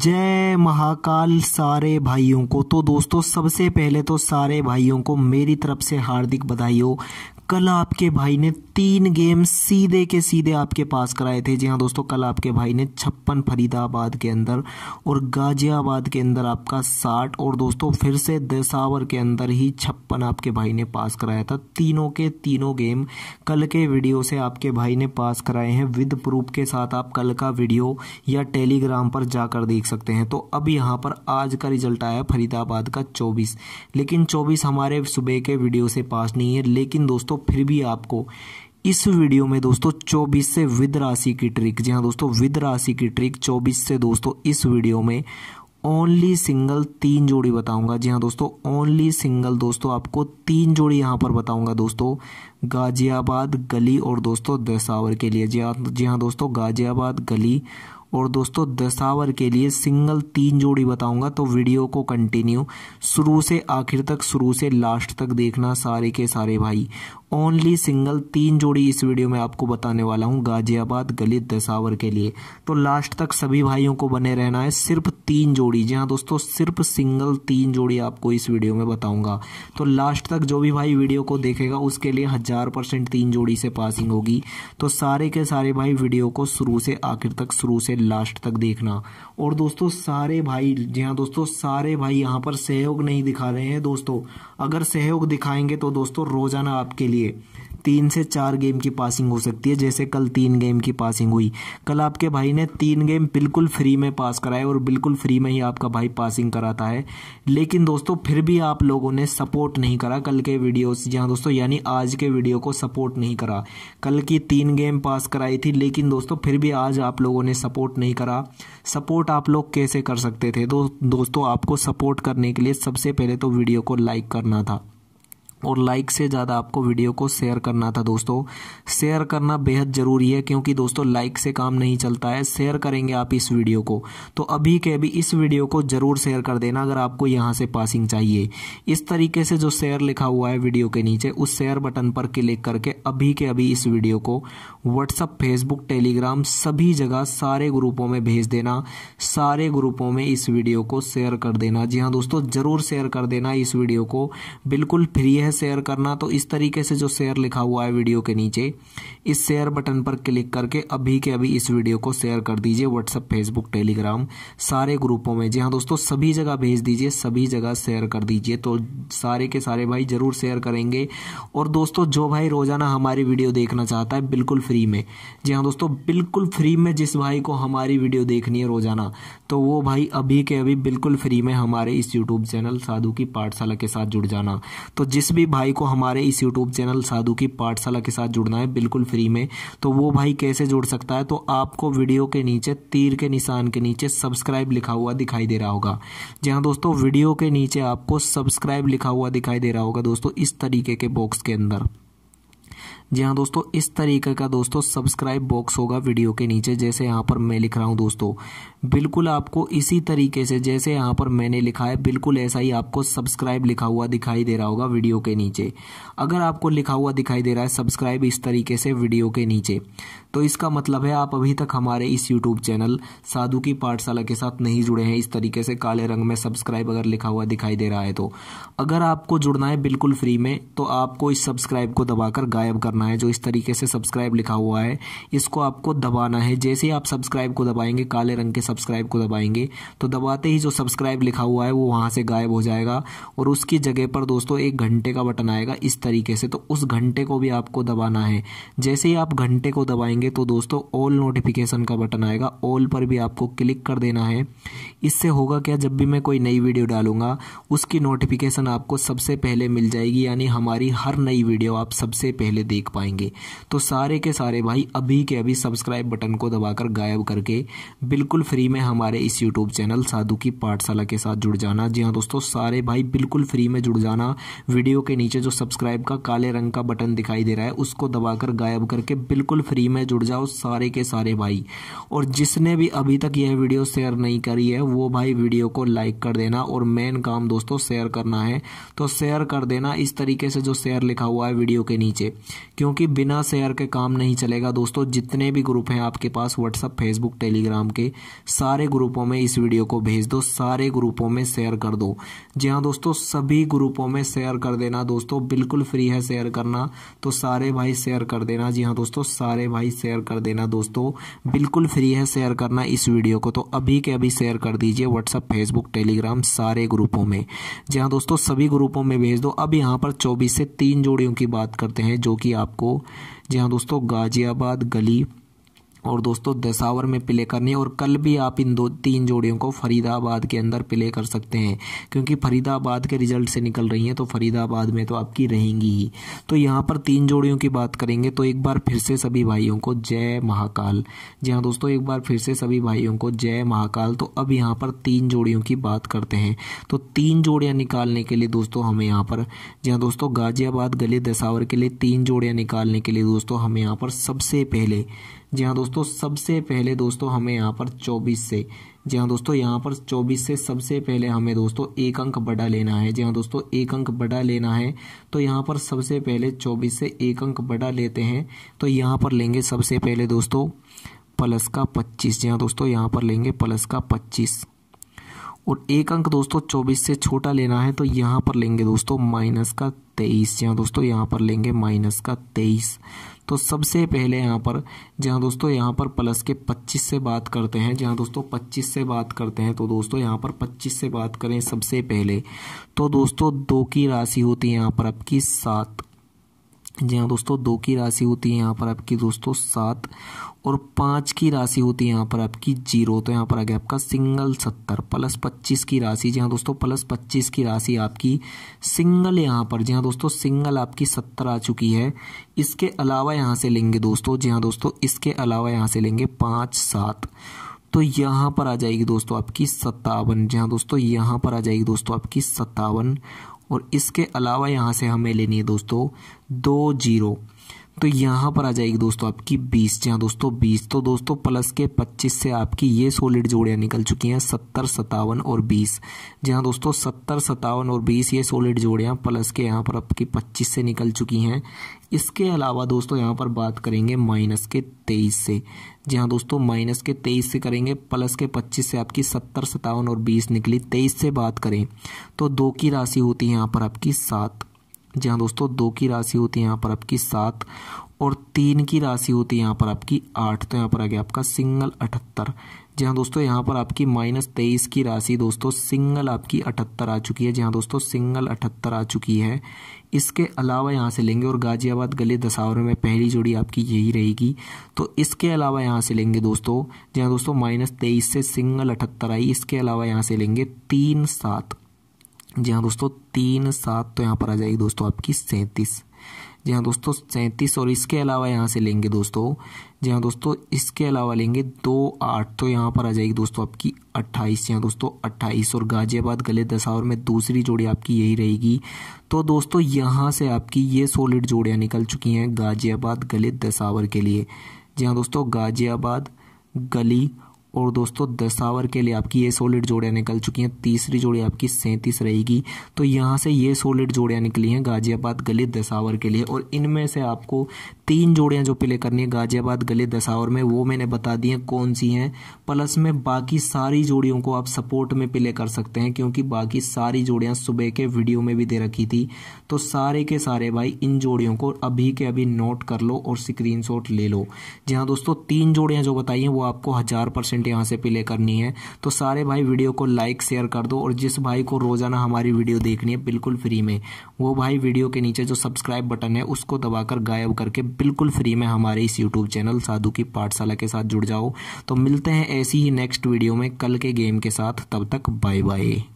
जय महाकाल सारे भाइयों को तो दोस्तों सबसे पहले तो सारे भाइयों को मेरी तरफ से हार्दिक बधाई हो कल आपके भाई ने तीन गेम सीधे के सीधे आपके पास कराए थे जी हाँ दोस्तों कल आपके भाई ने छप्पन फरीदाबाद के अंदर और गाजियाबाद के अंदर आपका साठ और दोस्तों फिर से दसावर के अंदर ही छप्पन आपके भाई ने पास कराया था तीनों के तीनों गेम कल के वीडियो से आपके भाई ने पास कराए हैं विद प्रूफ के साथ आप कल का वीडियो या टेलीग्राम पर जाकर देख देख सकते हैं तो अब यहाँ पर आज का रिजल्ट आया फरीदाबाद का 24 लेकिन 24 हमारे सुबह के वीडियो से पास नहीं है लेकिन दोस्तों फिर भी आपको इस वीडियो में दोस्तों 24 से विद राशि की ट्रिक जी हाँ दोस्तों विद राशि की ट्रिक 24 से दोस्तों इस वीडियो में ओनली सिंगल तीन जोड़ी बताऊंगा जी हाँ दोस्तों ओनली सिंगल दोस्तों आपको तीन जोड़ी यहाँ पर बताऊंगा दोस्तों गाजियाबाद गली और दोस्तों दसावर के लिए जी हाँ जी हाँ दोस्तों गाजियाबाद गली और दोस्तों दशावर के लिए सिंगल तीन जोड़ी बताऊंगा तो वीडियो को कंटिन्यू शुरू से आखिर तक शुरू से लास्ट तक देखना सारे के सारे भाई ओनली सिंगल तीन जोड़ी इस वीडियो में आपको बताने वाला हूँ गाजियाबाद गलित दसावर के लिए तो लास्ट तक सभी भाइयों को बने रहना है सिर्फ तीन जोड़ी जी हाँ दोस्तों सिर्फ सिंगल तीन जोड़ी आपको इस वीडियो में बताऊंगा तो लास्ट तक जो भी भाई वीडियो को देखेगा उसके लिए हज़ार परसेंट तीन जोड़ी से पासिंग होगी तो सारे के सारे भाई वीडियो को शुरू से आखिर तक शुरू से लास्ट तक देखना और दोस्तों सारे भाई जी हाँ दोस्तों सारे भाई यहाँ पर सहयोग नहीं दिखा रहे हैं दोस्तों अगर सहयोग दिखाएंगे तो दोस्तों रोज़ाना आपके लिए लिए तीन से चार गेम की पासिंग हो सकती है जैसे कल तीन गेम की पासिंग हुई कल आपके भाई ने तीन गेम बिल्कुल फ्री में पास कराए और बिल्कुल फ्री में ही आपका भाई पासिंग कराता है लेकिन दोस्तों फिर भी आप लोगों ने सपोर्ट नहीं करा कल के वीडियो जहाँ दोस्तों यानी आज के वीडियो को सपोर्ट नहीं करा कल की तीन गेम पास कराई थी लेकिन दोस्तों फिर भी आज आप लोगों ने सपोर्ट नहीं करा सपोर्ट आप लोग कैसे कर सकते थे तो दोस्तों आपको सपोर्ट करने के लिए सबसे पहले तो वीडियो को लाइक करना था और लाइक से ज़्यादा आपको वीडियो को शेयर करना था दोस्तों शेयर करना बेहद ज़रूरी है क्योंकि दोस्तों लाइक से काम नहीं चलता है शेयर करेंगे आप इस वीडियो को तो अभी के अभी इस वीडियो को ज़रूर शेयर कर देना अगर आपको यहाँ से पासिंग चाहिए इस तरीके से जो शेयर लिखा हुआ है वीडियो के नीचे उस शेयर बटन पर क्लिक करके अभी के अभी इस वीडियो को व्हाट्सअप फेसबुक टेलीग्राम सभी जगह सारे ग्रुपों में भेज देना सारे ग्रुपों में इस वीडियो को शेयर कर देना जी हाँ दोस्तों ज़रूर शेयर कर देना इस वीडियो को बिल्कुल फ्री है है शेयर करना तो इस तरीके से जो शेयर लिखा हुआ है वीडियो के नीचे इस शेयर बटन पर क्लिक करके अभी के अभी इस वीडियो को शेयर कर दीजिए व्हाट्सअप फेसबुक टेलीग्राम सारे ग्रुपों में जी हाँ दोस्तों सभी जगह भेज दीजिए सभी जगह शेयर कर दीजिए तो सारे के सारे भाई ज़रूर शेयर करेंगे और दोस्तों जो भाई रोज़ाना हमारी वीडियो देखना चाहता है बिल्कुल फ्री में जी हाँ दोस्तों बिल्कुल फ्री में जिस भाई को हमारी वीडियो देखनी है रोज़ाना तो वो भाई अभी के अभी बिल्कुल फ्री में हमारे इस यूट्यूब चैनल साधु की पाठशाला के साथ जुड़ जाना तो जिस भी भी भाई को हमारे इस यूट्यूब चैनल साधु की पाठशाला के साथ जुड़ना है बिल्कुल फ्री में तो वो भाई कैसे जुड़ सकता है तो आपको वीडियो के नीचे तीर के निशान के नीचे सब्सक्राइब लिखा हुआ दिखाई दे रहा होगा जी हाँ दोस्तों वीडियो के नीचे आपको सब्सक्राइब लिखा हुआ दिखाई दे रहा होगा दोस्तों इस तरीके के बॉक्स के अंदर जी हाँ दोस्तों इस तरीके का दोस्तों सब्सक्राइब बॉक्स होगा वीडियो के नीचे जैसे यहाँ पर मैं लिख रहा हूँ दोस्तों बिल्कुल आपको इसी तरीके से जैसे यहाँ पर मैंने लिखा है बिल्कुल ऐसा ही आपको सब्सक्राइब लिखा हुआ दिखाई दे रहा होगा वीडियो के नीचे अगर आपको लिखा हुआ दिखाई दे रहा है सब्सक्राइब इस तरीके से वीडियो के नीचे तो इसका मतलब है आप अभी तक हमारे इस यूट्यूब चैनल साधु की पाठशाला के साथ नहीं जुड़े हैं इस तरीके से काले रंग में सब्सक्राइब अगर लिखा हुआ दिखाई दे रहा है तो अगर आपको जुड़ना है बिल्कुल फ्री में तो आपको इस सब्सक्राइब को दबाकर गायब करना करना है जो इस तरीके से सब्सक्राइब लिखा हुआ है इसको आपको दबाना है जैसे ही आप सब्सक्राइब को दबाएंगे काले रंग के सब्सक्राइब को दबाएंगे तो दबाते ही जो सब्सक्राइब लिखा हुआ है वो वहाँ से गायब हो जाएगा और उसकी जगह पर दोस्तों एक घंटे का बटन आएगा इस तरीके से तो उस घंटे को भी आपको दबाना है जैसे ही आप घंटे को दबाएंगे तो दोस्तों ऑल नोटिफिकेशन का बटन आएगा ऑल पर भी आपको क्लिक कर देना है इससे होगा क्या जब भी मैं कोई नई वीडियो डालूंगा उसकी नोटिफिकेशन आपको सबसे पहले मिल जाएगी यानी हमारी हर नई वीडियो आप सबसे पहले देख पाएंगे तो सारे के सारे भाई अभी के अभी सब्सक्राइब बटन को दबाकर गायब करके बिल्कुल फ्री में हमारे इस यूट्यूब चैनल साधु की पाठशाला के साथ जुड़ जाना जी हाँ दोस्तों सारे भाई बिल्कुल फ्री में जुड़ जाना वीडियो के नीचे जो सब्सक्राइब का काले रंग का बटन दिखाई दे रहा है उसको दबाकर गायब करके बिल्कुल फ्री में जुड़ जाओ सारे के सारे भाई और जिसने भी अभी तक यह वीडियो शेयर नहीं करी है वो भाई वीडियो को लाइक कर देना और मेन काम दोस्तों शेयर करना है तो शेयर कर देना इस तरीके से जो शेयर लिखा हुआ है वीडियो के नीचे क्योंकि बिना शेयर के काम नहीं चलेगा दोस्तों जितने भी ग्रुप हैं आपके पास व्हाट्सअप फेसबुक टेलीग्राम के सारे ग्रुपों में इस वीडियो को भेज दो सारे ग्रुपों में शेयर कर दो जी हाँ दोस्तों सभी ग्रुपों में शेयर कर देना दोस्तों बिल्कुल फ्री है शेयर करना तो सारे भाई शेयर कर देना जी हाँ दोस्तों सारे भाई शेयर कर देना दोस्तों बिल्कुल फ्री है शेयर करना इस वीडियो को तो अभी के अभी शेयर कर दीजिए व्हाट्सअप फेसबुक टेलीग्राम सारे ग्रुपों में जी हाँ दोस्तों सभी ग्रुपों में भेज दो अब यहाँ पर चौबीस से तीन जोड़ियों की बात करते हैं जो कि आपको जी हाँ दोस्तों गाजियाबाद गली और दोस्तों दशावर में प्ले करनी है और कल भी आप इन दो तीन जोड़ियों को फरीदाबाद के अंदर प्ले कर सकते हैं क्योंकि फरीदाबाद के रिजल्ट से निकल रही हैं तो फरीदाबाद में तो आपकी रहेंगी ही तो यहाँ पर तीन जोड़ियों की बात करेंगे तो एक बार फिर से सभी भाइयों को जय महाकाल जी हाँ दोस्तों एक बार फिर से सभी भाइयों को जय महाकाल तो अब यहाँ पर तीन जोड़ियों की बात करते हैं तो तीन जोड़ियाँ निकालने के लिए दोस्तों हमें यहाँ पर जी हाँ दोस्तों गाजियाबाद गले दशावर के लिए तीन जोड़ियाँ निकालने के लिए दोस्तों हमें यहाँ पर सबसे पहले जी हाँ दोस्तों सबसे पहले दोस्तों हमें यहाँ पर चौबीस से जी हाँ दोस्तों यहाँ पर चौबीस से सबसे पहले हमें दोस्तों एक अंक बड़ा लेना है जी हाँ दोस्तों एक अंक बड़ा लेना है तो यहाँ पर सबसे पहले चौबीस से एक अंक बड़ा लेते हैं तो यहाँ पर लेंगे सबसे पहले दोस्तों प्लस का पच्चीस जी हाँ दोस्तों यहाँ पर लेंगे प्लस का पच्चीस और एक अंक दोस्तों चौबीस से छोटा लेना है तो यहाँ पर लेंगे दोस्तों माइनस का तेईस जहाँ दोस्तों यहाँ पर लेंगे माइनस का तेईस तो सबसे पहले यहाँ पर जहाँ दोस्तों यहाँ पर प्लस के पच्चीस से बात करते हैं जहाँ दोस्तों पच्चीस से बात करते हैं तो दोस्तों यहाँ पर पच्चीस से बात करें सबसे पहले तो दोस्तों दो की राशि होती है यहाँ पर आपकी सात जी हाँ दोस्तों दो की राशि होती है यहाँ पर आपकी दोस्तों सात और पाँच की राशि होती है यहाँ पर आपकी जीरो तो यहाँ पर आ गया आपका सिंगल सत्तर प्लस पच्चीस की राशि जी हाँ दोस्तों प्लस पच्चीस की राशि आपकी सिंगल यहाँ पर जी हाँ दोस्तों सिंगल आपकी सत्तर आ चुकी है इसके अलावा यहाँ से लेंगे दोस्तों जी हाँ दोस्तों इसके अलावा यहाँ से लेंगे पाँच सात तो यहाँ पर आ जाएगी दोस्तों आपकी सत्तावन जी हाँ दोस्तों यहाँ पर आ जाएगी दोस्तों आपकी सत्तावन और इसके अलावा यहाँ से हमें लेनी है दोस्तों दो जीरो तो यहाँ पर आ जाएगी दोस्तों आपकी बीस जहाँ दोस्तों बीस तो दोस्तों प्लस के पच्चीस से आपकी ये सोलिड जोड़ियाँ निकल चुकी हैं सत्तर सतावन और बीस जहाँ दोस्तों सत्तर सतावन और बीस ये सोलिड जोड़ियाँ प्लस के यहाँ पर आपकी पच्चीस से निकल चुकी हैं इसके अलावा दोस्तों यहाँ पर बात करेंगे माइनस के तेईस से जहाँ दोस्तों माइनस के तेईस से करेंगे प्लस के पच्चीस से आपकी सत्तर सतावन और बीस निकली तेईस से बात करें तो दो की राशि होती है यहाँ पर आपकी सात जी हाँ दोस्तों दो की राशि होती है यहाँ पर आपकी सात और तीन की राशि होती है यहाँ पर आपकी आठ तो यहाँ पर आ गया आपका सिंगल अठहत्तर जी हाँ दोस्तों यहाँ पर आपकी माइनस तेईस की राशि दोस्तों सिंगल आपकी अठहत्तर आ चुकी है जी हाँ दोस्तों सिंगल अठहत्तर आ चुकी है इसके अलावा यहाँ से लेंगे और गाजियाबाद गले दसावरे में पहली जोड़ी आपकी यही रहेगी तो इसके अलावा यहाँ से लेंगे दोस्तों जी हाँ दोस्तों माइनस तेईस से सिंगल अठहत्तर आई इसके अलावा यहाँ से लेंगे तीन सात जी हाँ दोस्तों तीन सात तो यहाँ पर आ जाएगी दोस्तों आपकी सैंतीस जी हाँ दोस्तों सैंतीस और इसके अलावा यहाँ से लेंगे दोस्तों जी हाँ दोस्तों इसके अलावा लेंगे दो आठ तो यहाँ पर आ जाएगी दोस्तों आपकी अट्ठाईस यहाँ दोस्तों अट्ठाईस और गाजियाबाद गले दशावर में दूसरी जोड़ी आपकी यही रहेगी तो दोस्तों यहाँ से आपकी ये सॉलिड जोड़ियाँ निकल चुकी हैं गाजियाबाद गले दशावर के लिए जी हाँ दोस्तों गाजियाबाद गली और दोस्तों दशावर के लिए आपकी ये सोलिड जोड़ियाँ निकल चुकी हैं तीसरी जोड़ी आपकी सैंतीस रहेगी तो यहाँ से ये सोलिड जोड़ियाँ निकली हैं गाजियाबाद गली दशावर के लिए और इनमें से आपको तीन जोड़ियाँ जो प्ले करनी है गाजियाबाद गली दशावर में वो मैंने बता दी हैं कौन सी हैं प्लस में बाकी सारी जोड़ियों को आप सपोर्ट में प्ले कर सकते हैं क्योंकि बाकी सारी जोड़ियाँ सुबह के वीडियो में भी दे रखी थी तो सारे के सारे भाई इन जोड़ियों को अभी के अभी नोट कर लो और स्क्रीन ले लो जी दोस्तों तीन जोड़ियाँ जो बताई हैं वो आपको हज़ार परसेंट कंटेंट यहाँ से प्ले करनी है तो सारे भाई वीडियो को लाइक शेयर कर दो और जिस भाई को रोज़ाना हमारी वीडियो देखनी है बिल्कुल फ्री में वो भाई वीडियो के नीचे जो सब्सक्राइब बटन है उसको दबाकर गायब करके बिल्कुल फ्री में हमारे इस यूट्यूब चैनल साधु की पाठशाला के साथ जुड़ जाओ तो मिलते हैं ऐसी ही नेक्स्ट वीडियो में कल के गेम के साथ तब तक बाय बाय